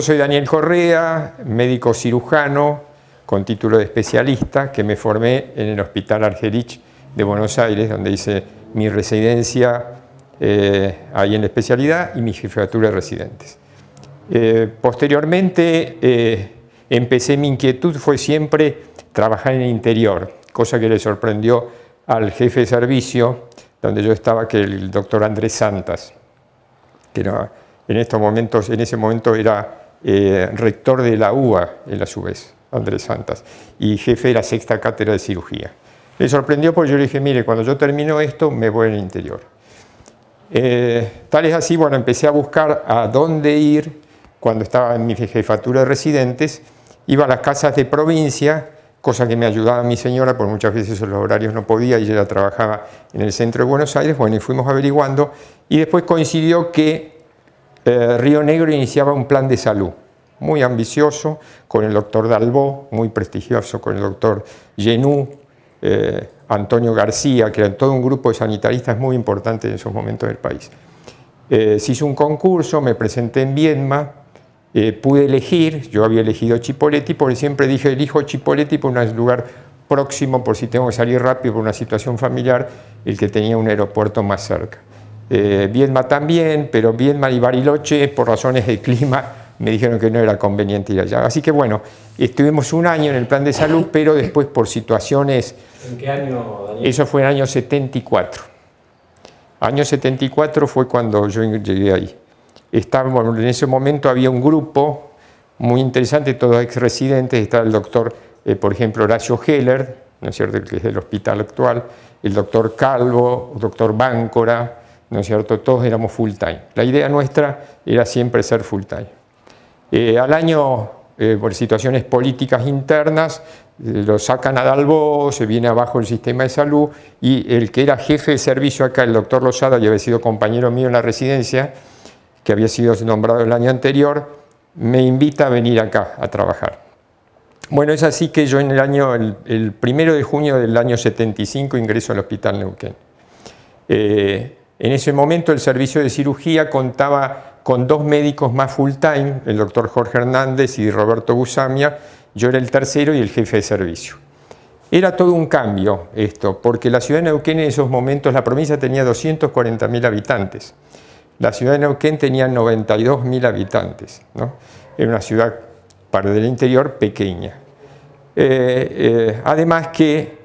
Yo soy Daniel Correa, médico cirujano con título de especialista que me formé en el Hospital Argerich de Buenos Aires, donde hice mi residencia eh, ahí en la especialidad y mi jefatura de residentes. Eh, posteriormente eh, empecé mi inquietud, fue siempre trabajar en el interior, cosa que le sorprendió al jefe de servicio donde yo estaba, que el doctor Andrés Santas, que en estos momentos, en ese momento era eh, rector de la UBA, en a su vez, Andrés Santas, y jefe de la sexta cátedra de cirugía. Le sorprendió porque yo le dije, mire, cuando yo termino esto me voy al interior. Eh, tal es así, bueno, empecé a buscar a dónde ir cuando estaba en mi jefatura de residentes, iba a las casas de provincia, cosa que me ayudaba mi señora, porque muchas veces los horarios no podía y ella trabajaba en el centro de Buenos Aires. Bueno, y fuimos averiguando y después coincidió que eh, Río Negro iniciaba un plan de salud muy ambicioso con el doctor Dalbó, muy prestigioso con el doctor Genú, eh, Antonio García, que era todo un grupo de sanitaristas muy importantes en esos momentos del país. Eh, se hizo un concurso, me presenté en Viedma, pude elegir, yo había elegido Chipoletti, porque siempre dije, elijo Chipoletti por un lugar próximo, por si tengo que salir rápido por una situación familiar, el que tenía un aeropuerto más cerca eh, también, pero Viedma y Bariloche, por razones de clima, me dijeron que no era conveniente ir allá. Así que bueno, estuvimos un año en el plan de salud, pero después por situaciones... ¿En qué año, Eso fue en el año 74. Año 74 fue cuando yo llegué ahí. Estábamos, en ese momento había un grupo muy interesante, todos ex residentes, estaba el doctor, eh, por ejemplo, Horacio Heller, ¿no es cierto?, el que es del hospital actual, el doctor Calvo, el doctor Báncora, cierto? Todos éramos full time. La idea nuestra era siempre ser full time. Eh, al año, eh, por situaciones políticas internas, eh, lo sacan a Dalbo, se viene abajo el sistema de salud y el que era jefe de servicio acá, el doctor Lozada, y había sido compañero mío en la residencia, que había sido nombrado el año anterior, me invita a venir acá a trabajar. Bueno, es así que yo en el año, el, primero de junio del año 75 ingreso al Hospital Neuquén. Eh, en ese momento el servicio de cirugía contaba con dos médicos más full time, el doctor Jorge Hernández y Roberto Busamia, yo era el tercero y el jefe de servicio. Era todo un cambio esto, porque la ciudad de Neuquén en esos momentos, la provincia tenía 240.000 habitantes, la ciudad de Neuquén tenía 92.000 habitantes, ¿no? era una ciudad para del interior pequeña. Eh, eh, además que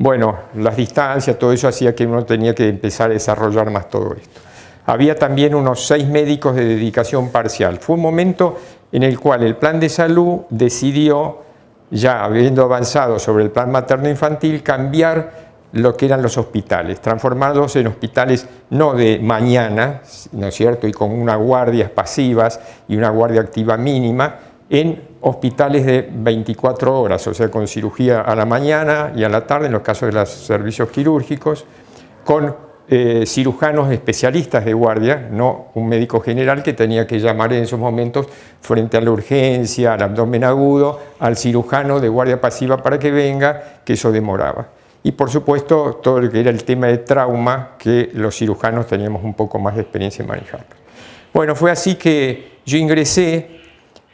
bueno, las distancias, todo eso hacía que uno tenía que empezar a desarrollar más todo esto. Había también unos seis médicos de dedicación parcial. Fue un momento en el cual el plan de salud decidió, ya habiendo avanzado sobre el plan materno-infantil, cambiar lo que eran los hospitales, transformarlos en hospitales no de mañana, ¿no es cierto?, y con unas guardias pasivas y una guardia activa mínima, en hospitales de 24 horas, o sea, con cirugía a la mañana y a la tarde en los casos de los servicios quirúrgicos, con eh, cirujanos especialistas de guardia, no un médico general que tenía que llamar en esos momentos frente a la urgencia, al abdomen agudo, al cirujano de guardia pasiva para que venga, que eso demoraba. Y por supuesto todo lo que era el tema de trauma, que los cirujanos teníamos un poco más de experiencia en manejar. Bueno, fue así que yo ingresé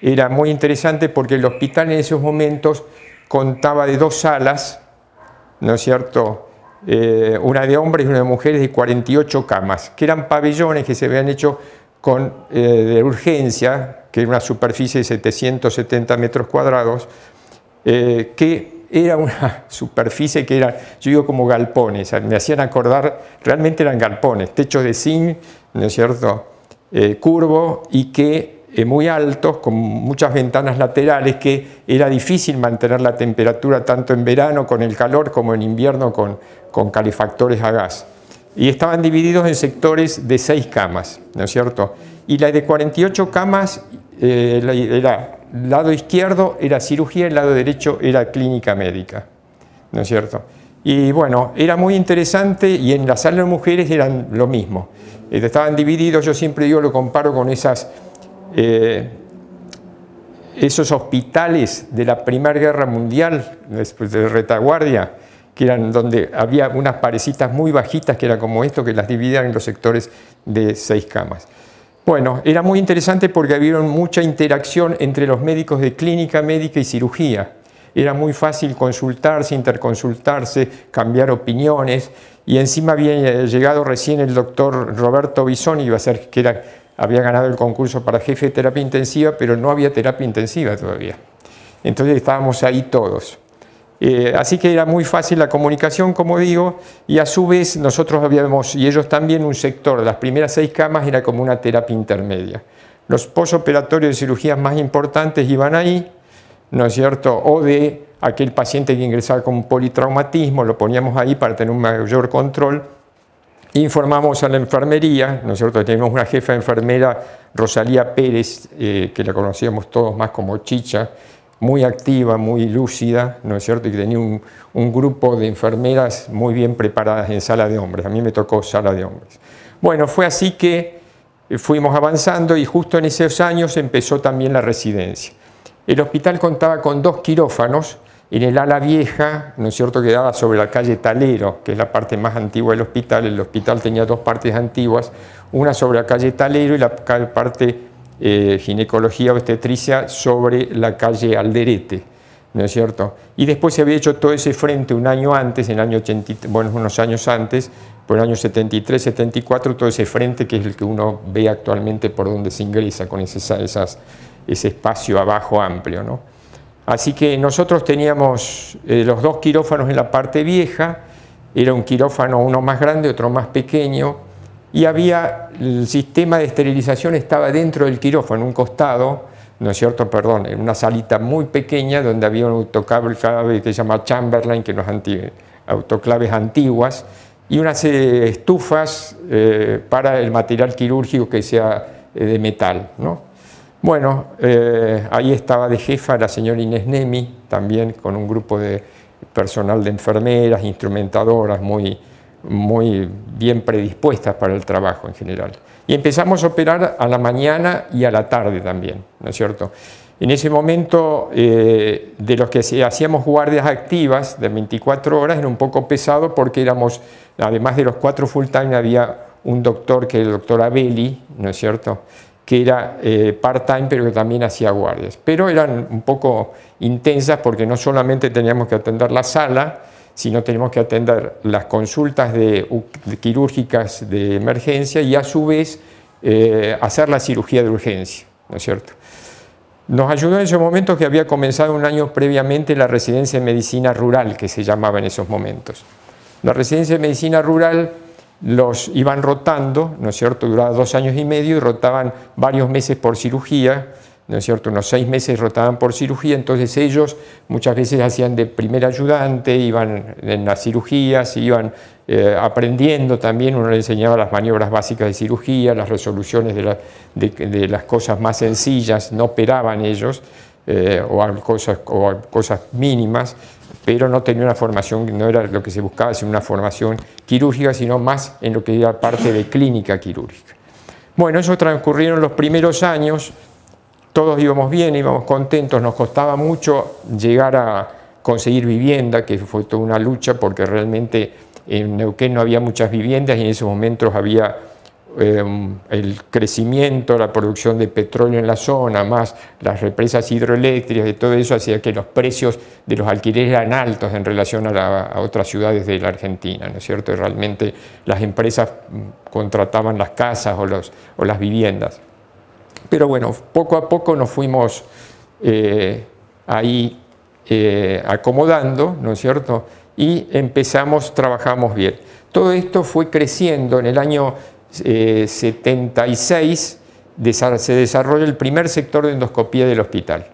era muy interesante porque el hospital en esos momentos contaba de dos salas, ¿no es cierto? Eh, una de hombres y una de mujeres de 48 camas, que eran pabellones que se habían hecho con, eh, de urgencia, que era una superficie de 770 metros cuadrados, eh, que era una superficie que era, yo digo como galpones, me hacían acordar, realmente eran galpones, techos de zinc, ¿no es cierto?, curvo y que eh, muy altos, con muchas ventanas laterales, que era difícil mantener la temperatura tanto en verano con el calor como en invierno con, con calefactores a gas. Y estaban divididos en sectores de seis camas, ¿no es cierto? Y la de 48 camas el eh, era lado izquierdo era cirugía, el lado derecho era clínica médica, ¿no es cierto? Y bueno, era muy interesante y en la sala de mujeres eran lo mismo. Eh, estaban divididos, yo siempre digo, lo comparo con esas eh, esos hospitales de la Primera Guerra Mundial, después de retaguardia, que eran donde había unas parecitas muy bajitas que eran como esto, que las dividían en los sectores de seis camas. Bueno, era muy interesante porque había mucha interacción entre los médicos de clínica médica y cirugía. Era muy fácil consultarse, interconsultarse, cambiar opiniones. Y encima había llegado recién el doctor Roberto Bisoni, iba a ser, que era había ganado el concurso para jefe de terapia intensiva, pero no había terapia intensiva todavía. Entonces estábamos ahí todos. Eh, así que era muy fácil la comunicación, como digo, y a su vez nosotros habíamos, y ellos también, un sector, las primeras seis camas era como una terapia intermedia. Los postoperatorios de cirugías más importantes iban ahí, ¿no es cierto? O de aquel paciente que ingresaba con politraumatismo, lo poníamos ahí para tener un mayor control informamos a la enfermería, nosotros tenemos una jefa de enfermera, Rosalía Pérez, eh, que la conocíamos todos más como Chicha, muy activa, muy lúcida, ¿no es cierto? Y que tenía un, grupo de enfermeras muy bien preparadas en sala de hombres. A mí me tocó sala de hombres. Bueno, fue así que fuimos avanzando y justo en esos años empezó también la residencia. El hospital contaba con dos quirófanos, en el ala vieja, ¿no es cierto?, quedaba sobre la calle Talero, que es la parte más antigua del hospital. El hospital tenía dos partes antiguas, una sobre la calle Talero y la parte eh, ginecología obstetricia sobre la calle Alderete, ¿no es cierto? Y después se había hecho todo ese frente un año antes, en el año 80, bueno, unos años antes, por el año 73, 74, todo ese frente que es el que uno ve actualmente por donde se ingresa, con ese, ese espacio abajo amplio, ¿no? Así que nosotros teníamos eh, los dos quirófanos en la parte vieja, era un quirófano uno más grande, otro más pequeño, y había el sistema de esterilización estaba dentro del quirófano, en un costado, no es cierto, perdón, en una salita muy pequeña donde había un autoclave que se llama Chamberlain, que nos autoclaves antiguas, y unas estufas eh, para el material quirúrgico que sea eh, de metal, ¿no? Bueno, eh, ahí estaba de jefa la señora Inés Nemi, también con un grupo de personal de enfermeras, instrumentadoras, muy, muy bien predispuestas para el trabajo en general. Y empezamos a operar a la mañana y a la tarde también, ¿no es cierto? En ese momento, eh, de los que hacíamos guardias activas de 24 horas, era un poco pesado porque éramos, además de los cuatro full time, había un doctor que era el doctor Abeli, ¿no es cierto?, que era eh, part-time, pero que también hacía guardias. Pero eran un poco intensas porque no solamente teníamos que atender la sala, sino teníamos que atender las consultas de, quirúrgicas de emergencia y a su vez eh, hacer la cirugía de urgencia, ¿no es cierto? Nos ayudó en ese momento que había comenzado un año previamente la residencia de medicina rural, que se llamaba en esos momentos. La residencia de medicina rural los iban rotando, ¿no es cierto? Duraba dos años y medio y rotaban varios meses por cirugía, ¿no es cierto? Unos seis meses rotaban por cirugía, entonces ellos muchas veces hacían de primer ayudante, iban en las cirugías, iban eh, aprendiendo también, uno les enseñaba las maniobras básicas de cirugía, las resoluciones de, las cosas más sencillas, no operaban ellos, eh, o, o cosas mínimas, pero no tenía una formación, no era lo que se buscaba, sino una formación quirúrgica, sino más en lo que era parte de clínica quirúrgica. Bueno, eso transcurrieron los primeros años, todos íbamos bien, íbamos contentos, nos costaba mucho llegar a conseguir vivienda, que fue toda una lucha porque realmente en Neuquén no había muchas viviendas y en esos momentos había Em, el crecimiento, la producción de petróleo en la zona, más las represas hidroeléctricas y todo eso hacía que los precios de los alquileres eran altos en relación a, otras ciudades de la Argentina, ¿no es cierto? Y realmente las empresas mm, contrataban las casas o, las viviendas. Pero bueno, poco a poco nos fuimos eh, ahí eh, acomodando, ¿no es cierto? Y empezamos, trabajamos bien. Todo esto fue creciendo en el año 76 eh, se desarrolla el primer sector de endoscopía del hospital.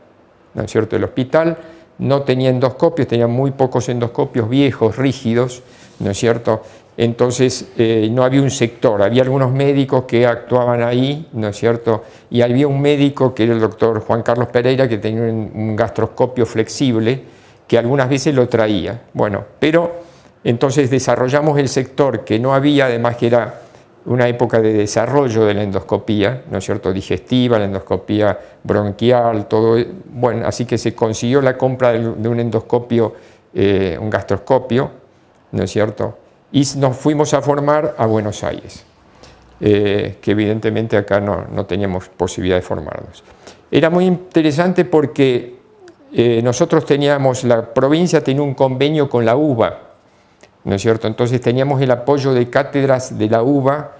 ¿No es cierto? El hospital no tenía endoscopios, tenía muy pocos endoscopios viejos, rígidos, ¿no es cierto? Entonces eh, no había un sector, había algunos médicos que actuaban ahí, ¿no es cierto? Y había un médico que era el doctor Juan Carlos Pereira que tenía un gastroscopio flexible que algunas veces lo traía. Bueno, pero entonces desarrollamos el sector que no había, además que era una época de desarrollo de la endoscopía, ¿no es cierto?, digestiva, la endoscopía bronquial, todo, bueno, así que se consiguió la compra de un endoscopio, eh, un gastroscopio, ¿no es cierto?, y nos fuimos a formar a Buenos Aires, eh, que evidentemente acá no, no, teníamos posibilidad de formarnos. Era muy interesante porque eh, nosotros teníamos, la provincia tenía un convenio con la UBA, ¿no cierto? Entonces teníamos el apoyo de cátedras de la UBA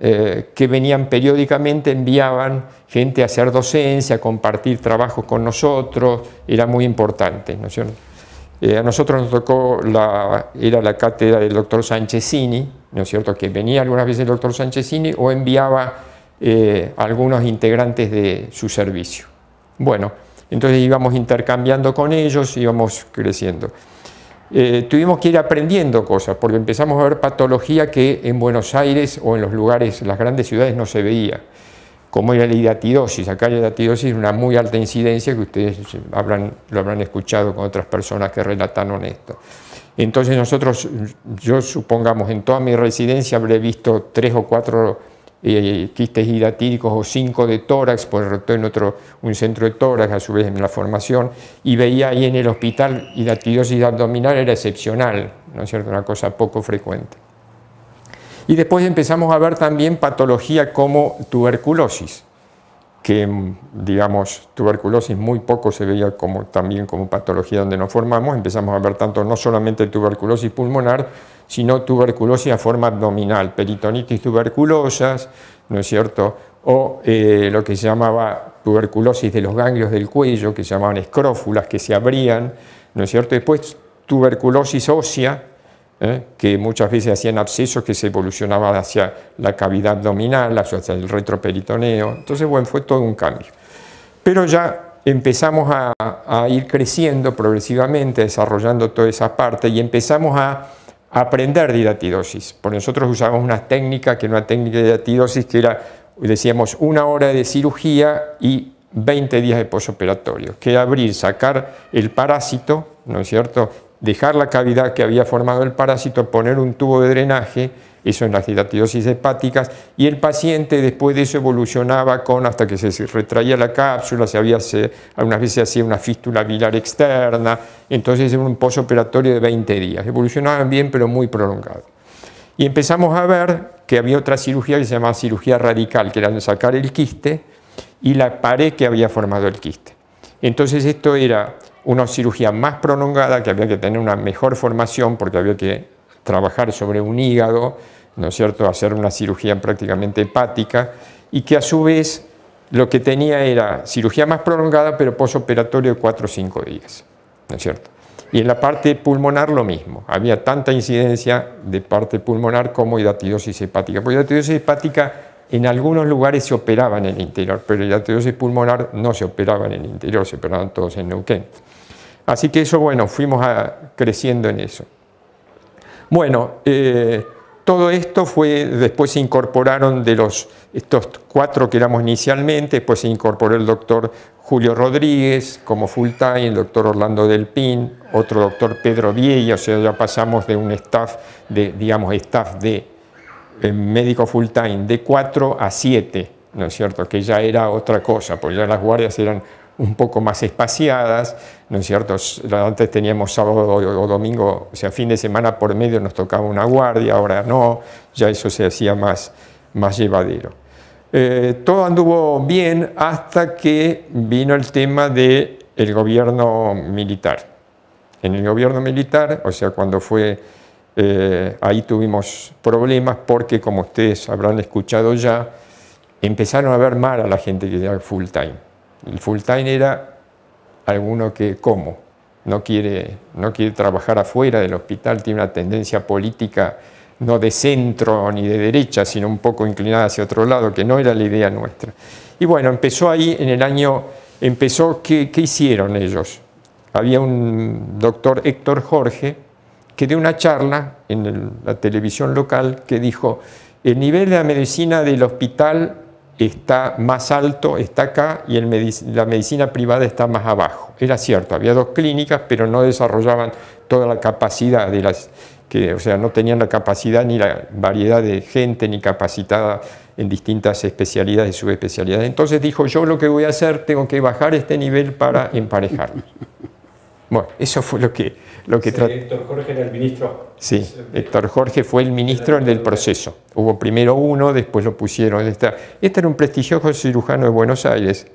eh, que venían periódicamente, enviaban gente a hacer docencia, a compartir trabajo con nosotros, era muy importante, eh, a nosotros nos tocó, la, era la cátedra del doctor Sanchezini, ¿no es cierto?, que venía algunas veces el doctor Sanchezini o enviaba eh, algunos integrantes de su servicio. Bueno, entonces íbamos intercambiando con ellos, íbamos creciendo. Eh, tuvimos que ir aprendiendo cosas, porque empezamos a ver patología que en Buenos Aires o en los lugares, las grandes ciudades, no se veía, como era la hidatidosis. Acá la hidatidosis es una muy alta incidencia que ustedes lo habrán escuchado con otras personas que relataron esto. Entonces nosotros, yo supongamos, en toda mi residencia habré visto tres o cuatro quistes hidatídicos o cinco de tórax, pues rotó en otro, un centro de tórax, a su vez en la formación, y veía ahí en el hospital hidratidosis abdominal era excepcional, ¿no es cierto? Una cosa poco frecuente. Y después empezamos a ver también patología como tuberculosis, que mm, digamos tuberculosis muy poco se veía como, también como patología donde nos formamos, empezamos a ver tanto no solamente tuberculosis pulmonar, sino tuberculosis a forma abdominal, peritonitis tuberculosas, ¿no es cierto? O eh, lo que se llamaba tuberculosis de los ganglios del cuello, que se llamaban escrófulas, que se abrían, ¿no es cierto? Después tuberculosis ósea, ¿eh? que muchas veces hacían abscesos que se evolucionaban hacia la cavidad abdominal, hacia el retroperitoneo. Entonces, bueno, fue todo un cambio. Pero ya empezamos a, a ir creciendo progresivamente, desarrollando toda esa parte y empezamos a aprender didatidosis. Por nosotros usamos una técnica que era una técnica de didatidosis que era, decíamos, una hora de cirugía y 20 días de posoperatorio, que abrir, sacar el parásito, ¿no es cierto?, dejar la cavidad que había formado el parásito, poner un tubo de drenaje eso en las hidratidosis hepáticas, y el paciente después de eso evolucionaba con hasta que se retraía la cápsula, se había, se, algunas veces se hacía una fístula bilar externa, entonces era un postoperatorio de 20 días. Evolucionaban bien, pero muy prolongado. Y empezamos a ver que había otra cirugía que se llamaba cirugía radical, que era sacar el quiste y la pared que había formado el quiste. Entonces esto era una cirugía más prolongada, que había que tener una mejor formación porque había que trabajar sobre un hígado, ¿no es cierto?, hacer una cirugía prácticamente hepática, y que a su vez lo que tenía era cirugía más prolongada, pero posoperatorio de 4 o 5 días, ¿no es cierto? Y en la parte pulmonar lo mismo, había tanta incidencia de parte pulmonar como hidatidosis hepática, porque hidatidosis hepática en algunos lugares se operaba en el interior, pero hidatidosis pulmonar no se operaba en el interior, se operaban todos en Neuquén. Así que eso, bueno, fuimos creciendo en eso. Bueno, eh, todo esto fue, después se incorporaron de los, estos cuatro que éramos inicialmente, después se incorporó el doctor Julio Rodríguez como full time, el doctor Orlando Del Pin, otro doctor Pedro Viey, o sea, ya pasamos de un staff de, digamos, staff de eh, médico full time de cuatro a siete, ¿no es cierto? Que ya era otra cosa, porque ya las guardias eran un poco más espaciadas, ¿no es cierto? Antes teníamos sábado o domingo, o sea, fin de semana por medio nos tocaba una guardia, ahora no, ya eso se hacía más, más llevadero. Eh, todo anduvo bien hasta que vino el tema del el gobierno militar. En el gobierno militar, o sea, cuando fue, eh, ahí tuvimos problemas porque, como ustedes habrán escuchado ya, empezaron a ver mal a la gente que era full time. El full time era alguno que, ¿cómo? No quiere, no quiere trabajar afuera del hospital, tiene una tendencia política no de centro ni de derecha, sino un poco inclinada hacia otro lado, que no era la idea nuestra. Y bueno, empezó ahí en el año, empezó, ¿qué, hicieron ellos? Había un doctor Héctor Jorge que dio una charla en la televisión local que dijo, el nivel de la medicina del hospital está más alto, está acá, y la medicina privada está más abajo. Era cierto, había dos clínicas, pero no desarrollaban toda la capacidad de las que, o sea, no tenían la capacidad ni la variedad de gente ni capacitada en distintas especialidades y subespecialidades. Entonces dijo, yo lo que voy a hacer, tengo que bajar este nivel para emparejarme. Bueno, eso fue lo que que Héctor Jorge era el ministro. Sí, Héctor Jorge fue el ministro del proceso. Hubo primero uno, después lo pusieron. Este era un prestigioso cirujano de Buenos Aires,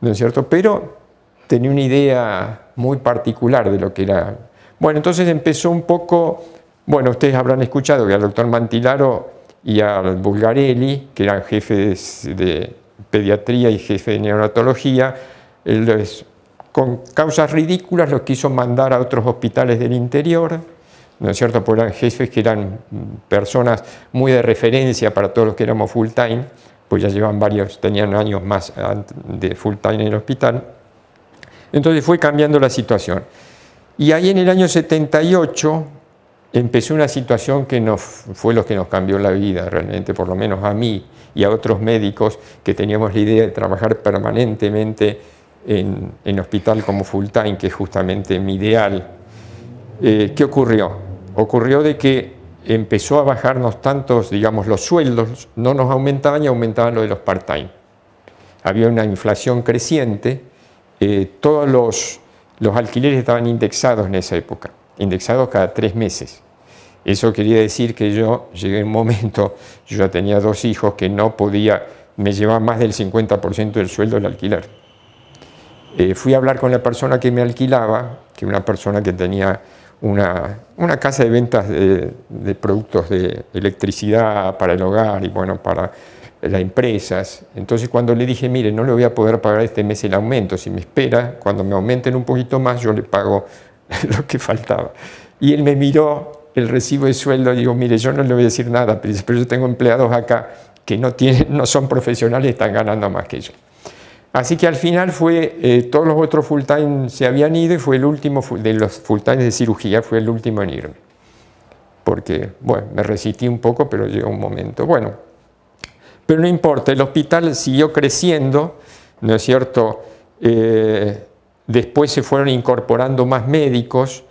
¿no es cierto? Pero tenía una idea muy particular de lo que era. Bueno, entonces empezó un poco, bueno, ustedes habrán escuchado que al doctor Mantilaro y al Bulgarelli, que eran jefes de pediatría y jefe de neonatología, él con causas ridículas los quiso mandar a otros hospitales del interior, ¿no es cierto? Porque eran jefes que eran mm, personas muy de referencia para todos los que éramos full time, pues ya llevan varios, tenían años más de full time en el hospital. Entonces fue cambiando la situación. Y ahí en el año 78 empezó una situación que nos, fue lo que nos cambió la vida realmente, por lo menos a mí y a otros médicos que teníamos la idea de trabajar permanentemente en, hospital como full time, que es justamente mi ideal, eh, ¿qué ocurrió? Ocurrió de que empezó a bajarnos tantos, digamos, los sueldos, no nos aumentaban y aumentaban lo de los part-time. Había una inflación creciente, eh, todos los, los alquileres estaban indexados en esa época, indexados cada tres meses. Eso quería decir que yo llegué a un momento, yo ya tenía dos hijos, que no podía, me llevaba más del 50% del sueldo el alquiler. Eh, fui a hablar con la persona que me alquilaba, que una persona que tenía una, una casa de ventas de, productos de electricidad para el hogar y bueno, para las empresas. Entonces cuando le dije, mire, no le voy a poder pagar este mes el aumento, si me espera, cuando me aumenten un poquito más, yo le pago lo que faltaba. Y él me miró el recibo de sueldo y digo, mire, yo no le voy a decir nada, pero yo tengo empleados acá que no, tienen, no son profesionales y están ganando más que yo. Así que al final fue, eh, todos los otros full time se habían ido y fue el último de los full time de cirugía, fue el último en irme. Porque, bueno, me resistí un poco, pero llegó un momento. Bueno, pero no importa, el hospital siguió creciendo, ¿no es cierto? Eh, después se fueron incorporando más médicos.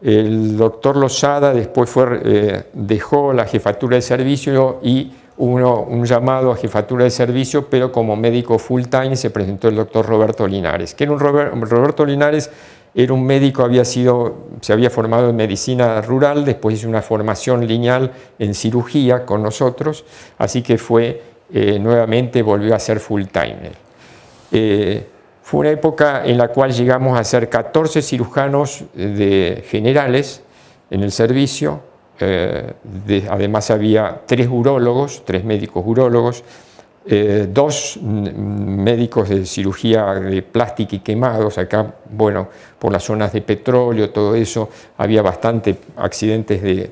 El doctor Lozada después eh, dejó la jefatura de servicio y un llamado a jefatura de servicio, pero como médico full time se presentó el doctor Roberto Linares, que era un Roberto Linares era un médico, había sido, se había formado en medicina rural, después hizo una formación lineal en cirugía con nosotros, así que fue, eh, nuevamente volvió a ser full time eh, fue una época en la cual llegamos a ser 14 cirujanos eh, de generales en el servicio, eh, además había tres urólogos, tres médicos urólogos, eh, dos médicos de cirugía de plástica y quemados, acá, bueno, por las zonas de petróleo, todo eso, había bastante accidentes de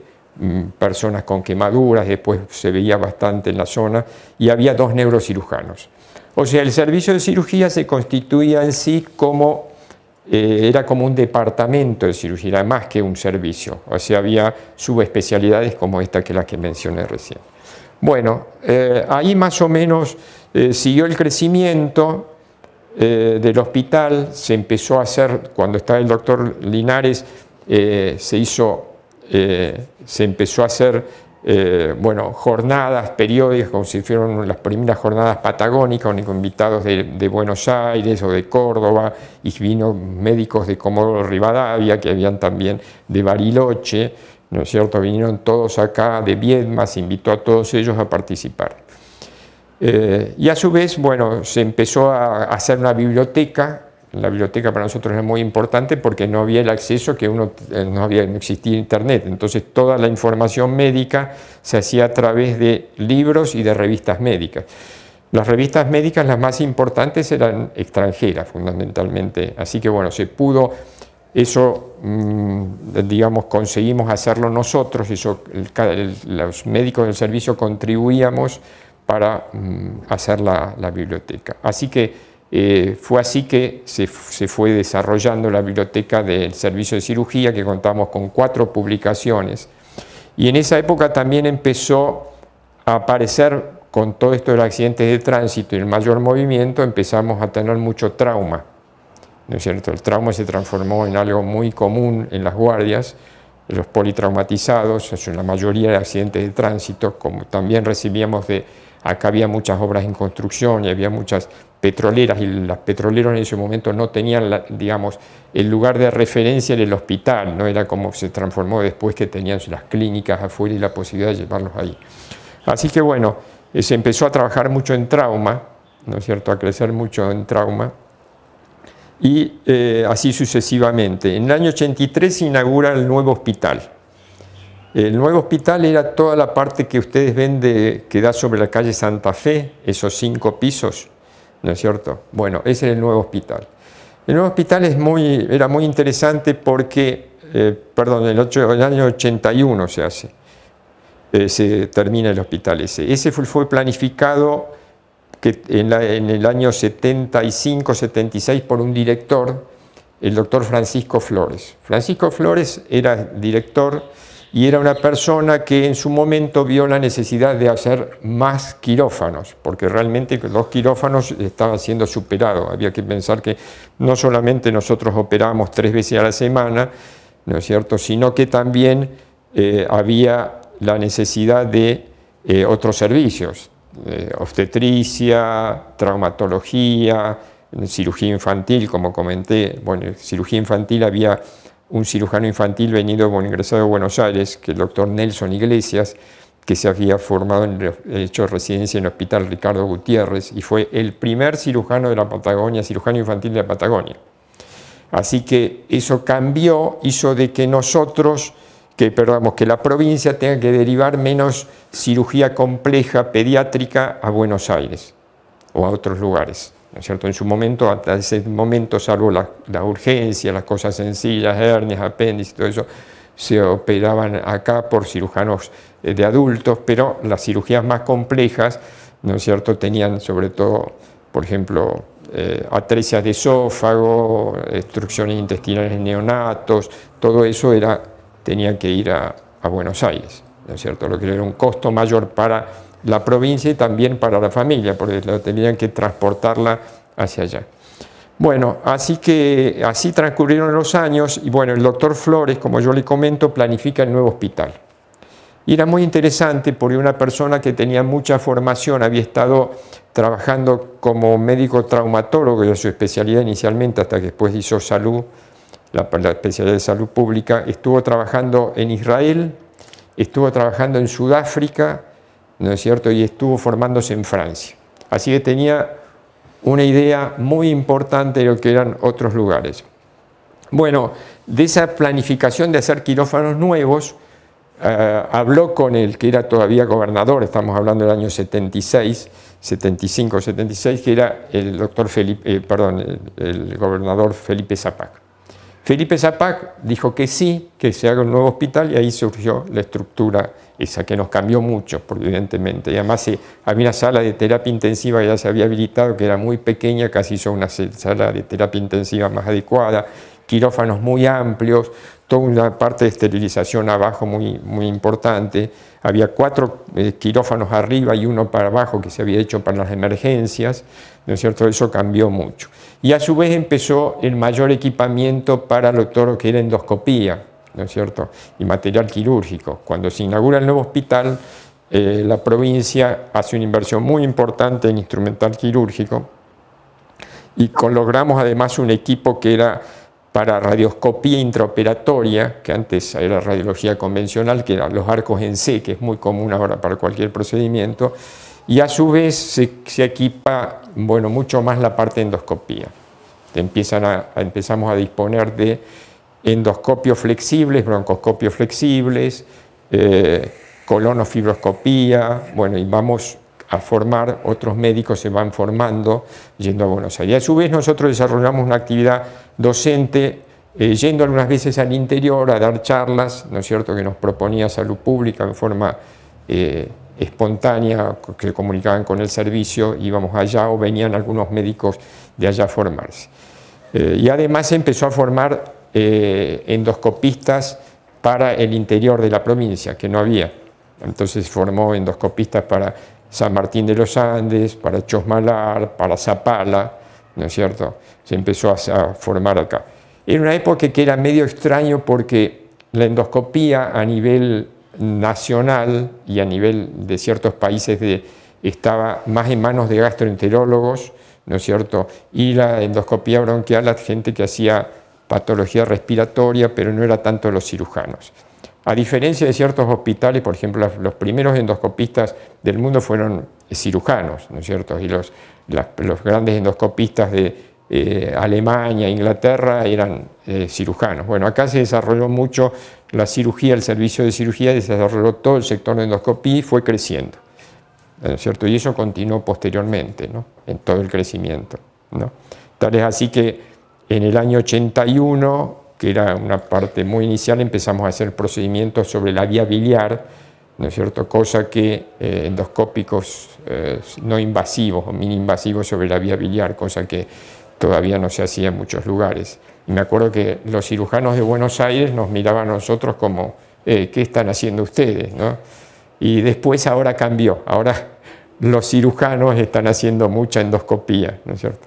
personas con quemaduras, después se veía bastante en la zona, y había dos neurocirujanos. O sea, el servicio de cirugía se constituía en sí como eh, era como un departamento de cirugía, más que un servicio. O sea, había subespecialidades como esta que la que mencioné recién. Bueno, eh, ahí más o menos eh, siguió el crecimiento del hospital, se empezó a hacer, cuando estaba el doctor Linares, se hizo, se empezó a hacer eh, bueno, jornadas periódicas, como se hicieron las primeras jornadas patagónicas, con invitados de, Buenos Aires o de Córdoba, y vino médicos de Comodo Rivadavia, que habían también de Bariloche, ¿no es cierto? Vinieron todos acá de Viedma, se invitó a todos ellos a participar. Eh, y a su vez, bueno, se empezó a hacer una biblioteca la biblioteca para nosotros es muy importante porque no había el acceso que uno, eh, no, había, no existía internet. Entonces toda la información médica se hacía a través de libros y de revistas médicas. Las revistas médicas las más importantes eran extranjeras fundamentalmente, así que bueno, se pudo, eso mm, digamos conseguimos hacerlo nosotros, eso, los médicos del servicio contribuíamos para mm, hacer la, la biblioteca. Así que eh, fue así que se, fue desarrollando la biblioteca del servicio de cirugía, que contamos con cuatro publicaciones. Y en esa época también empezó a aparecer, con todo esto de los accidentes de tránsito y el mayor movimiento, empezamos a tener mucho trauma. ¿No es cierto? El trauma se transformó en algo muy común en las guardias, los politraumatizados, la mayoría de accidentes de tránsito, como también recibíamos de Acá había muchas obras en construcción y había muchas petroleras y las petroleras en ese momento no tenían, digamos, el lugar de referencia en el hospital, no era como se transformó después que tenían las clínicas afuera y la posibilidad de llevarlos ahí. Así que bueno, eh, se empezó a trabajar mucho en trauma, ¿no es cierto?, a crecer mucho en trauma y eh, así sucesivamente. En el año 83 se inaugura el nuevo hospital el nuevo hospital era toda la parte que ustedes ven que da sobre la calle Santa Fe, esos cinco pisos, ¿no es cierto? Bueno, ese es el nuevo hospital. El nuevo hospital era muy interesante porque, eh, perdón, el, el, año 81 se hace, eh, se termina el hospital ese. Ese fue, planificado que en, en el año 75-76 por un director, el doctor Francisco Flores. Francisco Flores era director y era una persona que en su momento vio la necesidad de hacer más quirófanos, porque realmente los quirófanos estaban siendo superados. Había que pensar que no solamente nosotros operábamos tres veces a la semana, ¿no es cierto?, sino que también eh, había la necesidad de eh, otros servicios, eh, obstetricia, traumatología, cirugía infantil, como comenté, bueno, cirugía infantil había un cirujano infantil venido ingresado de Buenos Aires, que el doctor Nelson Iglesias, que se había formado hecho residencia en el Hospital Ricardo Gutiérrez y fue el primer cirujano de la Patagonia, cirujano infantil de la Patagonia. Así que eso cambió, hizo de que nosotros, que perdamos, que la provincia tenga que derivar menos cirugía compleja pediátrica a Buenos Aires o a otros lugares cierto? En su momento, hasta ese momento, salvo la, urgencia, las cosas sencillas, hernias, apéndices, todo eso, se operaban acá por cirujanos eh, de adultos, pero las cirugías más complejas, ¿no es cierto?, tenían sobre todo, por ejemplo, eh, de esófago, destrucciones intestinales en neonatos, todo eso era, tenía que ir a, Buenos Aires, ¿no es cierto?, lo que era un costo mayor para la provincia y también para la familia, porque la tenían que transportarla hacia allá. Bueno, así que así transcurrieron los años y bueno, el doctor Flores, como yo le comento, planifica el nuevo hospital. era muy interesante porque una persona que tenía mucha formación, había estado trabajando como médico traumatólogo, de su especialidad inicialmente, hasta que después hizo salud, la, la especialidad de salud pública, estuvo trabajando en Israel, estuvo trabajando en Sudáfrica, ¿no es cierto? Y estuvo formándose en Francia. Así que tenía una idea muy importante de lo que eran otros lugares. Bueno, de esa planificación de hacer quirófanos nuevos, eh, habló con el que era todavía gobernador, estamos hablando del año 76, 75, 76, que era el doctor Felipe, eh, perdón, el, el gobernador Felipe Zapac. Felipe Zapac dijo que sí, que se haga un nuevo hospital y ahí surgió la estructura esa que nos cambió mucho, evidentemente. además eh, había una sala de terapia intensiva que ya se había habilitado, que era muy pequeña, casi hizo una sala de terapia intensiva más adecuada, quirófanos muy amplios, toda una parte de esterilización abajo muy, muy importante. Había cuatro eh, quirófanos arriba y uno para abajo que se había hecho para las emergencias, ¿no es cierto? Eso cambió mucho y a su vez empezó el mayor equipamiento para lo, que era endoscopía, ¿no es cierto? Y material quirúrgico. Cuando se inaugura el nuevo hospital, eh, la provincia hace una inversión muy importante en instrumental quirúrgico y con, logramos además un equipo que era para radioscopía intraoperatoria, que antes era radiología convencional, que eran los arcos en C, que es muy común ahora para cualquier procedimiento, y a su vez se, equipa bueno, mucho más la parte de endoscopía. Empiezan a, empezamos a disponer de endoscopios flexibles, broncoscopios flexibles, eh, colonofibroscopía, bueno, y vamos a formar, otros médicos se van formando yendo a Buenos Aires. Y a su vez nosotros desarrollamos una actividad docente eh, yendo algunas veces al interior a dar charlas, ¿no es cierto?, que nos proponía salud pública en forma eh, espontánea que comunicaban con el servicio, íbamos allá o venían algunos médicos de allá a formarse. Eh, y además se empezó a formar eh, endoscopistas para el interior de la provincia, que no había. Entonces formó endoscopistas para San Martín de los Andes, para Chosmalar, para Zapala, ¿no es cierto? Se empezó a, formar acá. Era una época que era medio extraño porque la endoscopía a nivel nacional y a nivel de ciertos países de, estaba más en manos de gastroenterólogos, ¿no es cierto? Y la endoscopía bronquial, la gente que hacía patología respiratoria, pero no era tanto los cirujanos. A diferencia de ciertos hospitales, por ejemplo, los primeros endoscopistas del mundo fueron eh, cirujanos, ¿no es cierto? Y los, los grandes endoscopistas de eh, Alemania, Inglaterra, eran eh, cirujanos. Bueno, acá se desarrolló mucho la cirugía, el servicio de cirugía, desarrolló todo el sector de endoscopía y fue creciendo. ¿no es cierto? Y eso continuó posteriormente, ¿no? En todo el crecimiento, ¿no? Tal es así que en el año 81, que era una parte muy inicial, empezamos a hacer procedimientos sobre la vía biliar, ¿no es cierto? Cosa que eh, endoscópicos eh, no invasivos o mini invasivos sobre la vía biliar, cosa que todavía no se hacía en muchos lugares y me acuerdo que los cirujanos de Buenos Aires nos miraban a nosotros como, eh, ¿qué están haciendo ustedes? ¿no? Y después ahora cambió, ahora los cirujanos están haciendo mucha endoscopía, ¿no es cierto?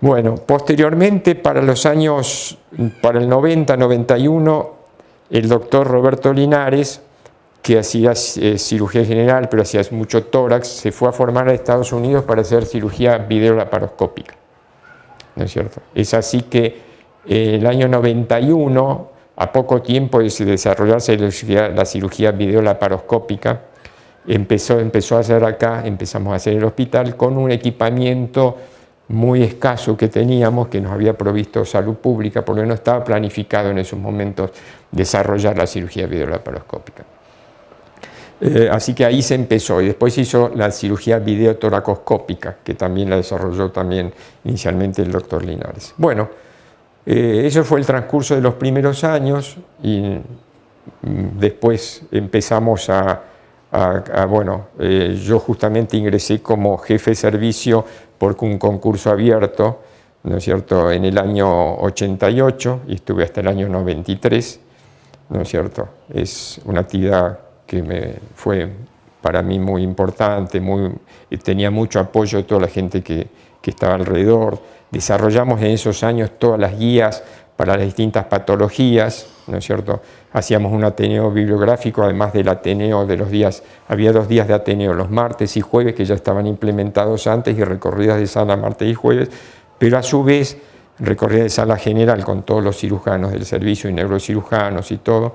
Bueno, posteriormente para los años, para el 90-91, el doctor Roberto Linares, que hacía eh, cirugía general, pero hacía mucho tórax, se fue a formar a Estados Unidos para hacer cirugía videolaparoscópica, ¿no es cierto? Es así que eh, el año 91, a poco tiempo de desarrollarse la cirugía, videolaparoscópica, empezó, a hacer acá, empezamos a hacer el hospital con un equipamiento muy escaso que teníamos, que nos había provisto salud pública, porque no estaba planificado en esos momentos desarrollar la cirugía videolaparoscópica. Eh, así que ahí se empezó y después se hizo la cirugía videotoracoscópica, que también la desarrolló también inicialmente el doctor Linares. Bueno, eh, eso fue el transcurso de los primeros años y mm, después empezamos a, bueno, eh, yo justamente ingresé como jefe de servicio por un concurso abierto, ¿no es cierto?, en el año 88 y estuve hasta el año 93, ¿no es cierto? Es una actividad que me fue para mí muy importante, eh, tenía mucho apoyo de toda la gente que estaba alrededor Desarrollamos en esos años todas las guías para las distintas patologías, ¿no es cierto? Hacíamos un Ateneo bibliográfico, además del Ateneo de los días, había dos días de Ateneo, los martes y jueves, que ya estaban implementados antes, y recorridas de sala martes y jueves, pero a su vez recorridas de sala general con todos los cirujanos del servicio y neurocirujanos y todo,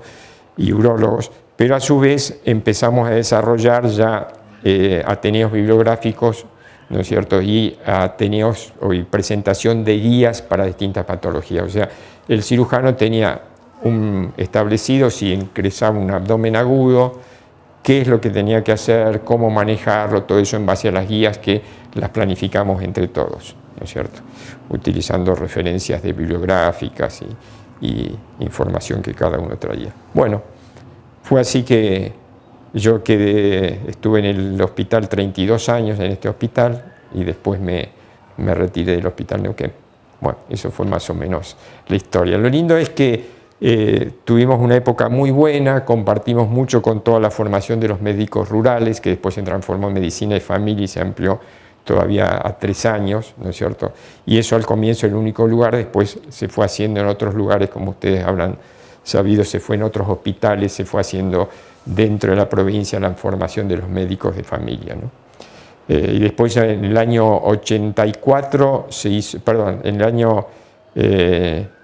y urologos, pero a su vez empezamos a desarrollar ya eh, Ateneos bibliográficos ¿no es cierto? Y ah, teníamos presentación de guías para distintas patologías. O sea, el cirujano tenía un establecido si ingresaba un abdomen agudo, qué es lo que tenía que hacer, cómo manejarlo, todo eso en base a las guías que las planificamos entre todos, ¿no es cierto? Utilizando referencias de bibliográficas y información que cada uno traía. Bueno, fue así que yo estuve en el hospital 32 años, en este hospital, y después me, retiré del hospital Neuquén. Bueno, eso fue más o menos la historia. Lo lindo es que eh, tuvimos una época muy buena, compartimos mucho con toda la formación de los médicos rurales, que después se transformó en medicina y familia y se amplió todavía a tres años, ¿no es cierto? Y eso al comienzo el único lugar, después se fue haciendo en otros lugares, como ustedes habrán sabido, se fue en otros hospitales, se fue haciendo dentro de la provincia la formación de los médicos de familia. Eh, y después en el año 84 se hizo, perdón, en el año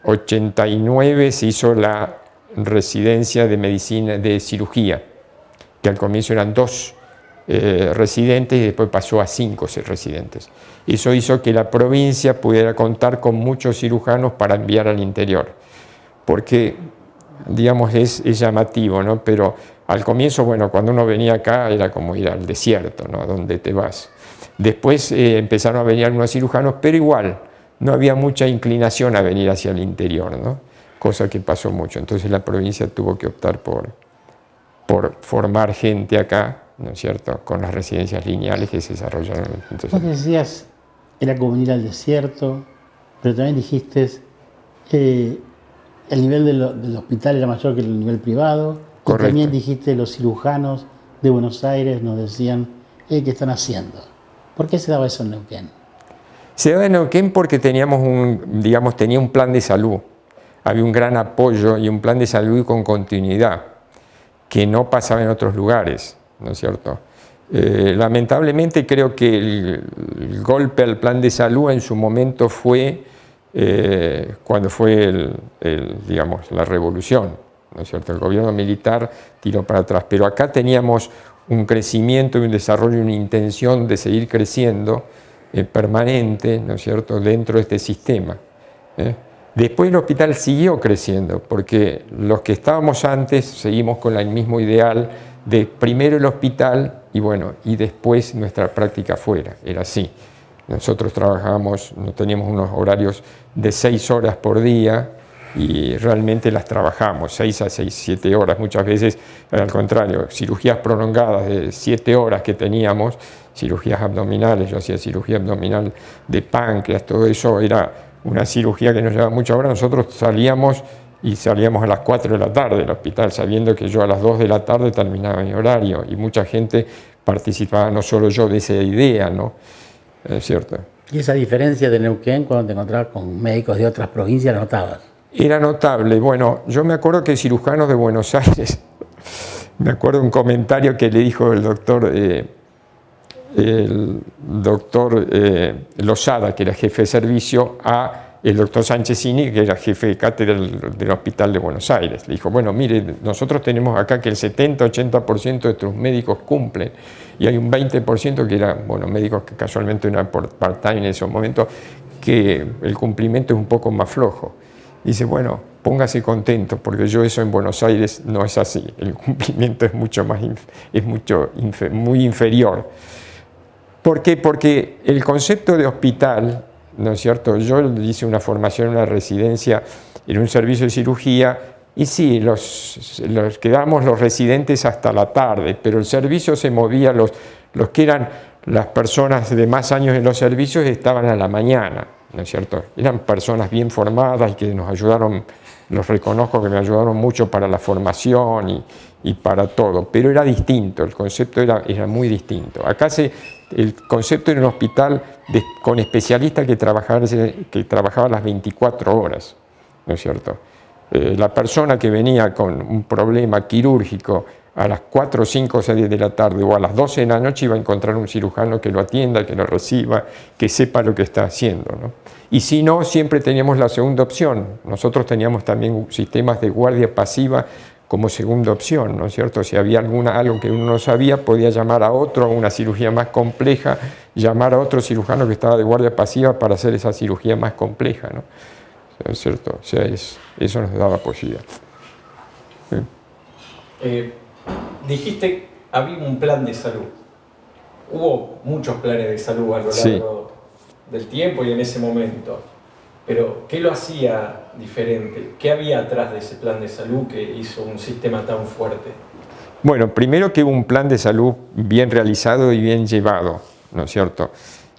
89 eh, se hizo la residencia de medicina de cirugía, que al comienzo eran dos eh, residentes y después pasó a cinco residentes. Eso hizo que la provincia pudiera contar con muchos cirujanos para enviar al interior, porque digamos es, llamativo, ¿no? Pero al comienzo, bueno, cuando uno venía acá era como ir al desierto, ¿no? A dónde te vas. Después eh, empezaron a venir algunos cirujanos, pero igual no había mucha inclinación a venir hacia el interior, ¿no? Cosa que pasó mucho. Entonces la provincia tuvo que optar por, por formar gente acá, ¿no es cierto?, con las residencias lineales que se desarrollaron. Entonces, Vos decías, era como ir al desierto, pero también dijiste, que eh, el nivel del hospital era mayor que el nivel privado también dijiste los cirujanos de Buenos Aires nos decían, eh, ¿qué están haciendo? ¿Por qué se daba eso en Neuquén? Se daba en Neuquén porque teníamos un, digamos, tenía un plan de salud. Había un gran apoyo y un plan de salud con continuidad, que no pasaba en otros lugares, ¿no es cierto? Eh, lamentablemente creo que el, golpe al plan de salud en su momento fue eh, cuando fue el, digamos, la revolución, ¿no es cierto? El gobierno militar tiró para atrás, pero acá teníamos un crecimiento y un desarrollo, y una intención de seguir creciendo eh, permanente, ¿no es cierto?, dentro de este sistema. ¿eh? Después el hospital siguió creciendo, porque los que estábamos antes seguimos con el mismo ideal de primero el hospital y bueno, y después nuestra práctica fuera era así. Nosotros trabajábamos, teníamos unos horarios de seis horas por día, y realmente las trabajamos, 6 a 6, 7 horas, muchas veces al contrario, cirugías prolongadas de 7 horas que teníamos, cirugías abdominales, yo hacía cirugía abdominal de páncreas, todo eso era una cirugía que nos llevaba mucha hora, nosotros salíamos y salíamos a las 4 de la tarde del hospital, sabiendo que yo a las 2 de la tarde terminaba mi horario y mucha gente participaba, no solo yo, de esa idea, ¿no? Es cierto. ¿Y esa diferencia de Neuquén cuando te encontrabas con médicos de otras provincias notabas? era notable. Bueno, yo me acuerdo que cirujanos de Buenos Aires, me acuerdo un comentario que le dijo el doctor, eh, el doctor eh, Lozada, que era jefe de servicio, a el doctor Sánchezini, que era jefe de cátedra del, Hospital de Buenos Aires. Le dijo, bueno, mire, nosotros tenemos acá que el 70-80% de nuestros médicos cumplen y hay un 20% que eran, bueno, médicos que casualmente eran part-time en esos momentos, que el cumplimiento es un poco más flojo dice, bueno, póngase contento, porque yo eso en Buenos Aires no es así. El cumplimiento es mucho más, es mucho, muy inferior. ¿Por qué? Porque el concepto de hospital, ¿no es cierto? Yo hice una formación, en una residencia en un servicio de cirugía, y sí, los, los quedamos los residentes hasta la tarde, pero el servicio se movía, los, los que eran las personas de más años en los servicios estaban a la mañana. ¿no es cierto? Eran personas bien formadas y que nos ayudaron, los reconozco que me ayudaron mucho para la formación y, para todo, pero era distinto, el concepto era, era muy distinto. Acá el concepto era un hospital con especialistas que trabajaban que trabajaba las 24 horas, ¿no es cierto? Eh, la persona que venía con un problema quirúrgico, a las 4, 5 o 6 de la tarde o a las 12 de la noche iba a encontrar un cirujano que lo atienda, que lo reciba, que sepa lo que está haciendo. Y si no, siempre teníamos la segunda opción. Nosotros teníamos también sistemas de guardia pasiva como segunda opción, ¿no es cierto? Si había alguna, algo que uno no sabía, podía llamar a otro, a una cirugía más compleja, llamar a otro cirujano que estaba de guardia pasiva para hacer esa cirugía más compleja, cierto? sea, eso nos daba posibilidad. Eh, dijiste, que había un plan de salud. Hubo muchos planes de salud a lo largo del tiempo y en ese momento. Pero, ¿qué lo hacía diferente? ¿Qué había atrás de ese plan de salud que hizo un sistema tan fuerte? Bueno, primero que hubo un plan de salud bien realizado y bien llevado, ¿no es cierto?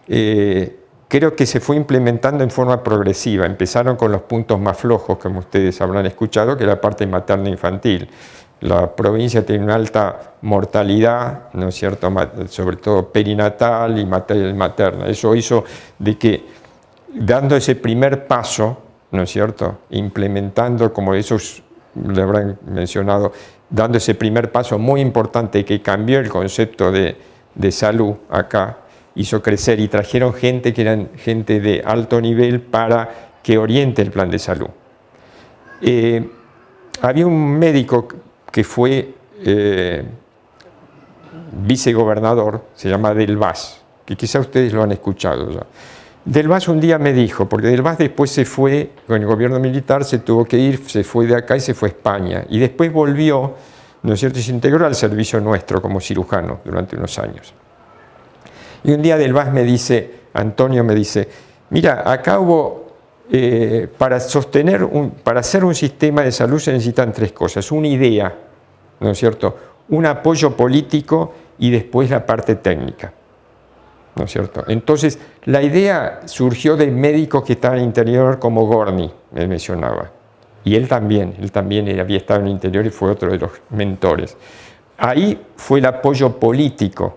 Eh, creo que se fue implementando en forma progresiva. Empezaron con los puntos más flojos, como ustedes habrán escuchado, que era la parte materna-infantil. La provincia tiene una alta mortalidad, ¿no es cierto?, sobre todo perinatal y materna. Eso hizo de que, dando ese primer paso, ¿no es cierto?, implementando, como esos le habrán mencionado, dando ese primer paso muy importante que cambió el concepto de, de salud acá, hizo crecer y trajeron gente que eran gente de alto nivel para que oriente el plan de salud. Eh, había un médico que fue eh, vicegobernador, se llama Del Vaz, que quizá ustedes lo han escuchado ya. Del Vaz un día me dijo, porque Del Vaz después se fue, con el gobierno militar se tuvo que ir, se fue de acá y se fue a España. Y después volvió, ¿no es cierto?, y se integró al servicio nuestro como cirujano durante unos años. Y un día Del Vaz me dice, Antonio me dice, mira, acá hubo, eh, para sostener, un, para hacer un sistema de salud se necesitan tres cosas. Una idea, ¿no es cierto? Un apoyo político y después la parte técnica, ¿no es cierto? Entonces, la idea surgió de médicos que estaban en el interior, como Gorni, me mencionaba, y él también, él también había estado en el interior y fue otro de los mentores. Ahí fue el apoyo político,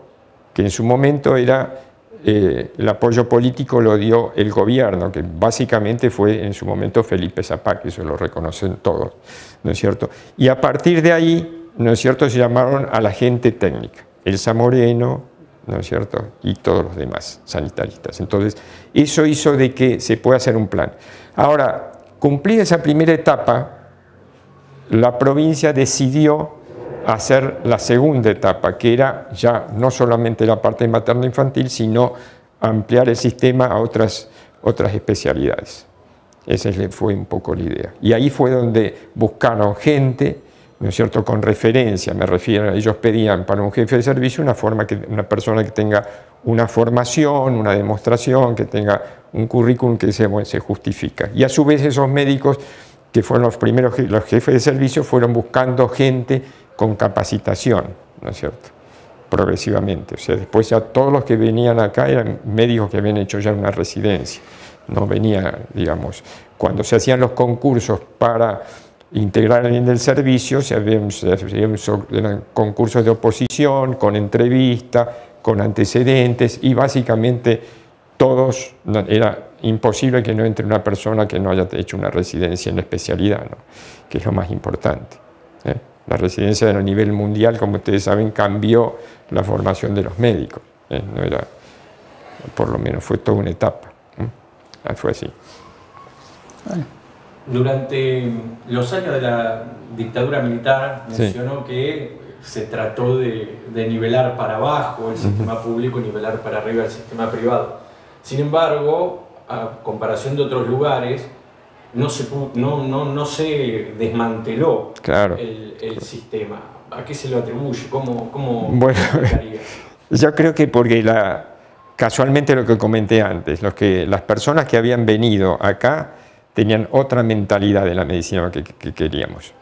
que en su momento era eh, el apoyo político lo dio el gobierno, que básicamente fue en su momento Felipe Zapac, que eso lo reconocen todos, ¿no es cierto? Y a partir de ahí ¿no es cierto?, se llamaron a la gente técnica, el Moreno, ¿no es cierto?, y todos los demás sanitaristas. Entonces, eso hizo de que se pueda hacer un plan. Ahora, cumplida esa primera etapa, la provincia decidió hacer la segunda etapa, que era ya no solamente la parte materno-infantil, sino ampliar el sistema a otras, otras especialidades. Esa fue un poco la idea. Y ahí fue donde buscaron gente ¿no es cierto?, con referencia, me refiero, ellos pedían para un jefe de servicio una, forma que, una persona que tenga una formación, una demostración, que tenga un currículum que se, justifica. Y a su vez esos médicos, que fueron los primeros los jefes de servicio, fueron buscando gente con capacitación, ¿no es cierto?, progresivamente. O sea, después ya todos los que venían acá eran médicos que habían hecho ya una residencia, no venía, digamos, cuando se hacían los concursos para integrar en el servicio, se habíamos, eran concursos de oposición, con entrevista, con antecedentes y básicamente todos, era imposible que no entre una persona que no haya hecho una residencia en la especialidad, que es lo más importante. ¿eh? La residencia a nivel mundial, como ustedes saben, cambió la formación de los médicos. ¿eh? No era, por lo menos fue toda una etapa. ¿eh? Fue así. Durante los años de la dictadura militar mencionó que se trató de, nivelar para abajo el sistema público y nivelar para arriba el sistema privado. Sin embargo, a comparación de otros lugares, no se, no, no, se desmanteló el, sistema. ¿A qué se lo atribuye? ¿Cómo, cómo bueno, yo creo que porque la, casualmente lo que comenté antes, los que, las personas que habían venido acá tenían otra mentalidad de la medicina que, queríamos.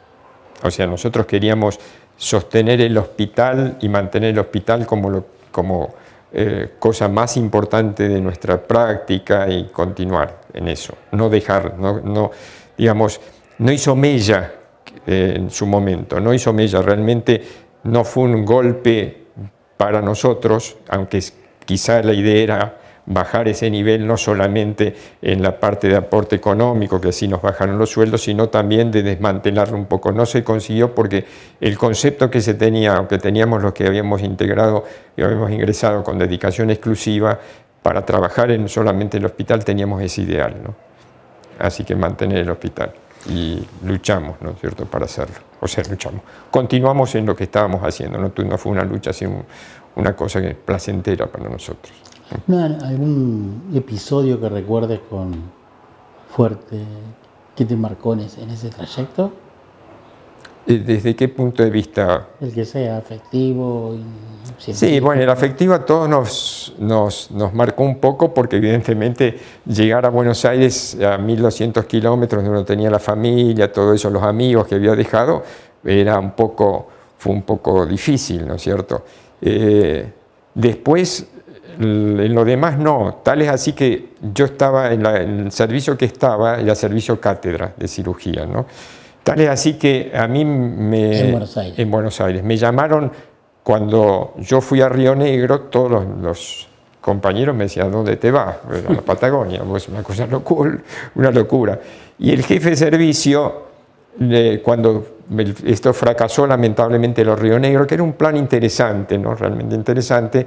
O sea, nosotros queríamos sostener el hospital y mantener el hospital como, como eh, cosa más importante de nuestra práctica y continuar en eso, no dejar, no, digamos, no hizo mella eh, en su momento, no hizo mella, realmente no fue un golpe para nosotros, aunque quizá la idea era bajar ese nivel no solamente en la parte de aporte económico, que así nos bajaron los sueldos, sino también de desmantelarlo un poco. No se consiguió porque el concepto que se tenía, que teníamos los que habíamos integrado y habíamos ingresado con dedicación exclusiva, para trabajar en solamente el hospital teníamos ese ideal. ¿no? Así que mantener el hospital y luchamos, ¿no es cierto?, para hacerlo. O sea, luchamos. Continuamos en lo que estábamos haciendo, ¿no? no fue una lucha, sino una cosa que es placentera para nosotros hay ¿Algún episodio que recuerdes con fuerte que te marcó en ese, trayecto? ¿Desde qué punto de vista? El que sea afectivo. Y sí, bueno, el afectivo a todos nos, nos, marcó un poco porque evidentemente llegar a Buenos Aires a 1200 kilómetros donde uno tenía la familia, todo eso, los amigos que había dejado, era un poco, fue un poco difícil, ¿no es cierto? Eh, después en lo demás no. Tal es así que yo estaba en, el servicio que estaba, era servicio cátedra de cirugía, ¿no? Tal es así que a mí me... En Buenos Aires. En Buenos Aires. Me llamaron cuando yo fui a Río Negro, todos los, compañeros me decían, ¿dónde te vas? A la Patagonia, pues una cosa locura, una locura. Y el jefe de servicio, cuando esto fracasó lamentablemente los Río Negro, que era un plan interesante, ¿no? realmente interesante,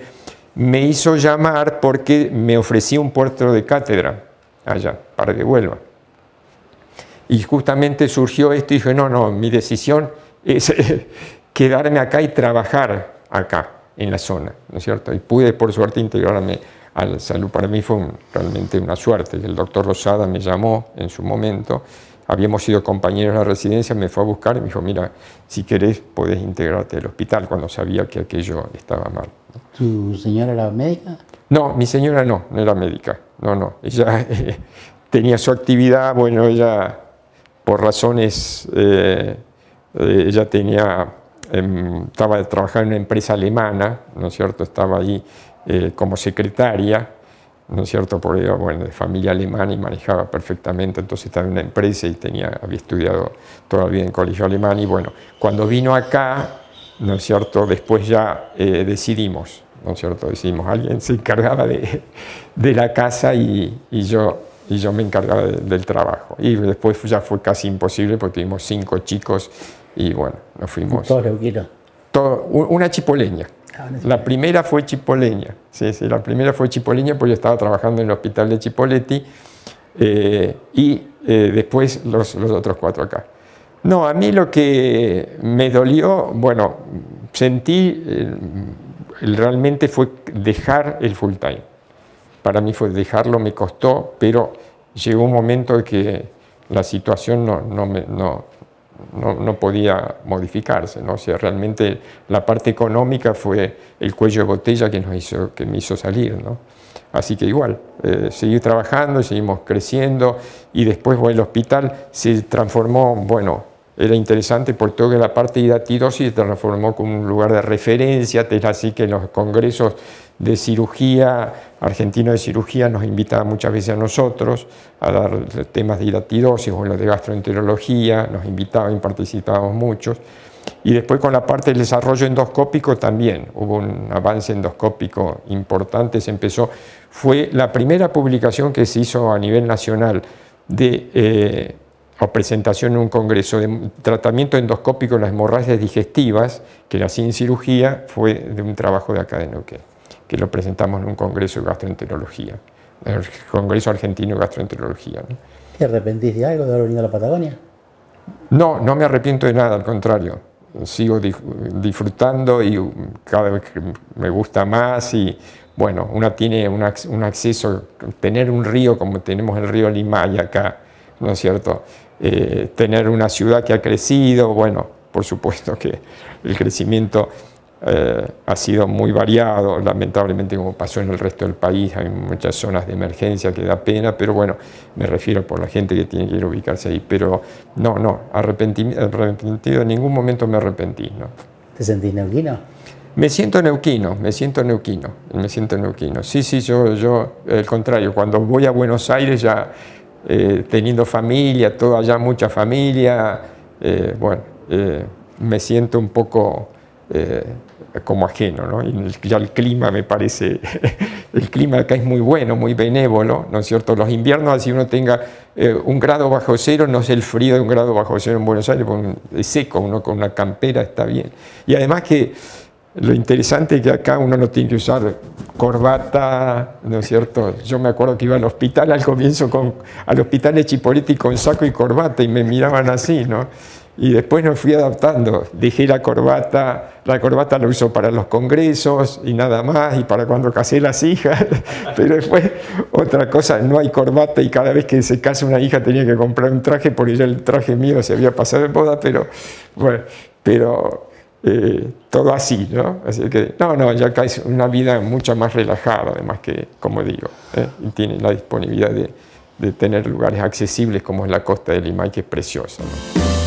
me hizo llamar porque me ofrecía un puerto de cátedra allá, para que vuelva. Y justamente surgió esto y dije, no, no, mi decisión es quedarme acá y trabajar acá, en la zona, ¿no es cierto? Y pude, por suerte, integrarme a la salud. Para mí fue realmente una suerte. El doctor Rosada me llamó en su momento habíamos sido compañeros de la residencia, me fue a buscar y me dijo, mira, si querés podés integrarte al hospital, cuando sabía que aquello estaba mal. ¿Tu señora era médica? No, mi señora no, no era médica, no, no, ella tenía su actividad, bueno, ella por razones, eh, eh, ella tenía, em, estaba trabajando en una empresa alemana, ¿no es cierto?, estaba ahí eh, como secretaria, ¿no es cierto? por era bueno, de familia alemana y manejaba perfectamente, entonces estaba en una empresa y tenía, había estudiado todavía en colegio alemán y bueno, cuando vino acá, ¿no es cierto? Después ya eh, decidimos, ¿no es cierto? Decidimos, alguien se encargaba de, de la casa y, yo, y yo me encargaba del trabajo. Y después ya fue casi imposible porque tuvimos cinco chicos y bueno, nos fuimos. ¿Todo Todo, una chipoleña. La primera fue chipoleña, sí, sí, la primera fue chipoleña porque yo estaba trabajando en el hospital de Chipoleti eh, y eh, después los, otros cuatro acá. No, a mí lo que me dolió, bueno, sentí eh, realmente fue dejar el full time. Para mí fue dejarlo, me costó, pero llegó un momento en que la situación no, no, me, no, no, podía modificarse. ¿no? realmente la parte económica fue el cuello de botella que, nos hizo, que me hizo salir. ¿no? Así que igual, eh, seguir trabajando, seguimos creciendo y después el hospital se transformó, bueno, era interesante por todo la parte de se transformó como un lugar de referencia, así que los congresos de cirugía, argentino de cirugía, nos invitaba muchas veces a nosotros a dar temas de hidratidosis o los de gastroenterología, nos invitaba y participábamos muchos. Y después con la parte del desarrollo endoscópico también hubo un avance endoscópico importante, se empezó, fue la primera publicación que se hizo a nivel nacional de, eh, o presentación en un congreso de tratamiento endoscópico de las hemorragias digestivas, que nací sin cirugía, fue de un trabajo de acá de que lo presentamos en un congreso de gastroenterología, en el Congreso Argentino de Gastroenterología. ¿Te arrepentís de algo de haber venido a la Patagonia? No, no me arrepiento de nada, al contrario. Sigo disfrutando y um, cada vez que me gusta más y bueno, una tiene un, acceso, tener un río como tenemos el río Limay acá, ¿no es cierto? Eh, tener una ciudad que ha crecido, bueno, por supuesto que el crecimiento eh, ha sido muy variado, lamentablemente como pasó en el resto del país, hay muchas zonas de emergencia que da pena, pero bueno, me refiero por la gente que tiene que ir a ubicarse ahí, pero no, no, arrepentido, en ningún momento me arrepentí. ¿no? ¿Te sentís neuquino? Me siento neuquino, me siento neuquino, me siento neuquino. Sí, sí, yo, yo, el contrario, cuando voy a Buenos Aires ya eh, teniendo familia, toda allá, mucha familia, eh, bueno, me siento un poco como ajeno, ¿no? Y ya el clima me parece, el clima acá es muy bueno, muy benévolo, ¿no es cierto? Los inviernos, así uno tenga eh, un grado bajo cero, no es el frío de un grado bajo cero en Buenos Aires, es seco, uno con una campera está bien. Y además que lo interesante es que acá uno no tiene que usar corbata, ¿no es cierto? Yo me acuerdo que iba al hospital al comienzo con, al hospital de Chipoletti con saco y corbata y me miraban así, ¿no? y después nos fui adaptando. dije la corbata, la corbata la uso para los congresos y nada más, y para cuando casé las hijas, pero después otra cosa, no hay corbata y cada vez que se casa una hija tenía que comprar un traje porque ya el traje mío se había pasado de boda, pero bueno, pero eh, todo así, ¿no? Así que, no, no, ya acá es una vida mucho más relajada, además que, como digo, ¿eh? y tiene la disponibilidad de, de, tener lugares accesibles como es la costa de Lima, que es preciosa. ¿no?